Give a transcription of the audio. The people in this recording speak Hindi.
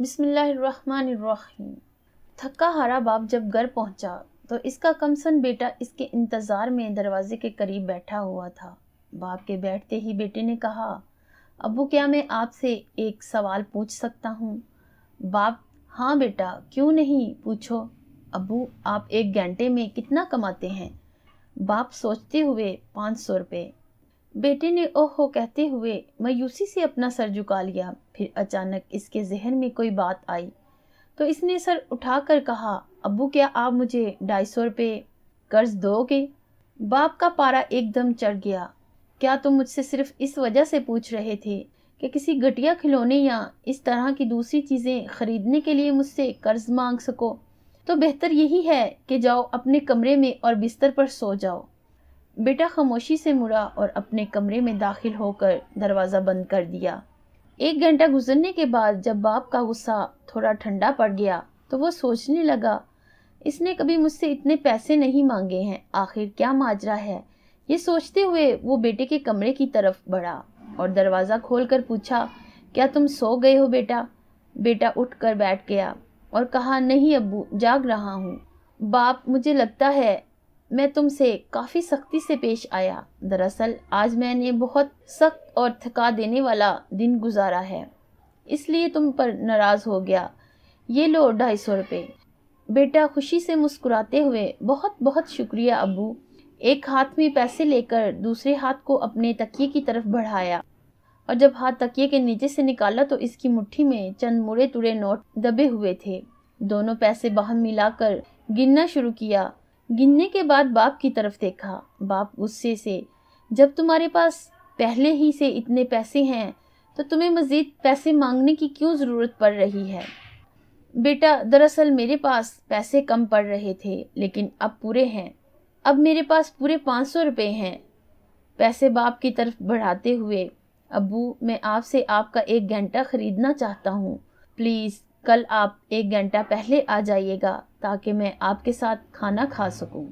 बिस्मिल्लाहिर्रहमानिर्रहीम थका हारा बाप जब घर पहुंचा तो इसका कमसन बेटा इसके इंतज़ार में दरवाजे के करीब बैठा हुआ था बाप के बैठते ही बेटे ने कहा अबू क्या मैं आपसे एक सवाल पूछ सकता हूँ बाप हाँ बेटा क्यों नहीं पूछो अबू आप एक घंटे में कितना कमाते हैं बाप सोचते हुए पाँच सौ रुपये बेटे ने ओहो कहते हुए मायूसी से अपना सर झुका लिया फिर अचानक इसके जहन में कोई बात आई तो इसने सर उठाकर कहा अबू क्या आप मुझे ढाई सौ रुपये कर्ज दोगे बाप का पारा एकदम चढ़ गया क्या तुम मुझसे सिर्फ इस वजह से पूछ रहे थे कि किसी घटिया खिलौने या इस तरह की दूसरी चीज़ें खरीदने के लिए मुझसे कर्ज मांग सको तो बेहतर यही है कि जाओ अपने कमरे में और बिस्तर पर सो जाओ बेटा खामोशी से मुड़ा और अपने कमरे में दाखिल होकर दरवाज़ा बंद कर दिया एक घंटा गुजरने के बाद जब बाप का गुस्सा थोड़ा ठंडा पड़ गया तो वो सोचने लगा इसने कभी मुझसे इतने पैसे नहीं मांगे हैं आखिर क्या माजरा है ये सोचते हुए वो बेटे के कमरे की तरफ बढ़ा और दरवाज़ा खोल कर पूछा क्या तुम सो गए हो बेटा बेटा उठ कर बैठ गया और कहा नहीं अबू जाग रहा हूँ बाप मुझे लगता है मैं तुमसे काफ़ी सख्ती से पेश आया दरअसल आज मैंने बहुत सख्त और थका देने वाला दिन गुजारा है इसलिए तुम पर नाराज़ हो गया ये लो ढाई सौ रुपये बेटा खुशी से मुस्कुराते हुए बहुत बहुत शुक्रिया अबू एक हाथ में पैसे लेकर दूसरे हाथ को अपने तकिए की तरफ बढ़ाया और जब हाथ तकिए के नीचे से निकाला तो इसकी मुट्ठी में चंद मुड़े तुड़े नोट दबे हुए थे दोनों पैसे बाहर मिलाकर गिनना शुरू किया गिनने के बाद बाप की तरफ देखा बाप गुस्से से जब तुम्हारे पास पहले ही से इतने पैसे हैं तो तुम्हें मज़ीद पैसे मांगने की क्यों ज़रूरत पड़ रही है बेटा दरअसल मेरे पास पैसे कम पड़ रहे थे लेकिन अब पूरे हैं अब मेरे पास पूरे पाँच सौ रुपये हैं पैसे बाप की तरफ बढ़ाते हुए अबू मैं आपसे आपका एक घंटा ख़रीदना चाहता हूँ प्लीज़ कल आप एक घंटा पहले आ जाइएगा ताकि मैं आपके साथ खाना खा सकूं।